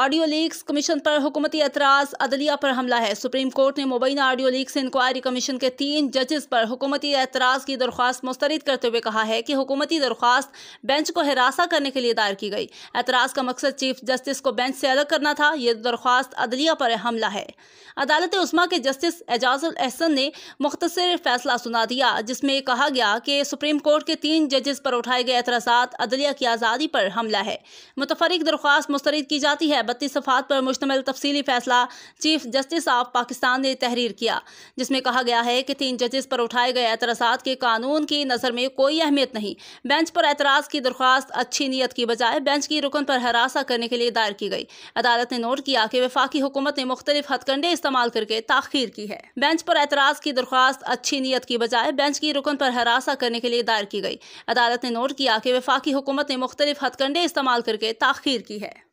audio leaks commission पर हुकूमती एतराज़ अदलिया पर हमला है सुप्रीम कोर्ट ने मुबैना ऑडियो लीक्स इंक्वायरी कमीशन के तीन जजेस पर हुकूमती एतराज़ की दरख्वास्त मुस्तरद करते हुए कहा है कि हुकूमती दरख्वास्त बेंच को हिरासा करने के लिए दायर की गई एतराज़ का मकसद चीफ जस्टिस को बेंच से अलग करना था यह दरख्वास्त अदलिया पर हमला है अदालत उस्मा के जस्टिस एजाजुल अहसन ने मुख्तर फैसला सुना दिया जिसमें कहा गया कि सुप्रीम कोर्ट के तीन जजेस पर उठाए गए एतराज़ अदलिया की आज़ादी पर हमला है मुतफरक दरख्वास्त मुस्तरद की जाती है है बत्तीस सफात पर मुश्तमल तफसली फैसला चीफ जस्टिस ऑफ पाकिस्तान ने तहरीर किया जिसमें कहा गया है कि तीन जजेस पर उठाए गए एतराज के कानून की नज़र में कोई अहमियत नहीं बेंच पर एतराज़ की दरख्वास्त अच्छी नीयत की बजाय बेंच की रुकन पर हरासा करने के लिए दायर की गई अदालत ने नोट किया कि वफाकी हुकूमत ने मुख्तलिफ हथकंडे इस्तेमाल करके ताखीर की है बेंच पर एतराज़ की दरख्वास्त अच्छी नीयत की बजाय बेंच की रुकन पर हरासा करने के लिए दायर की गई अदालत ने नोट किया कि वफाकी हुकूमत ने मुख्तलिफ हथकंडे इस्तेमाल करके ताखीर की है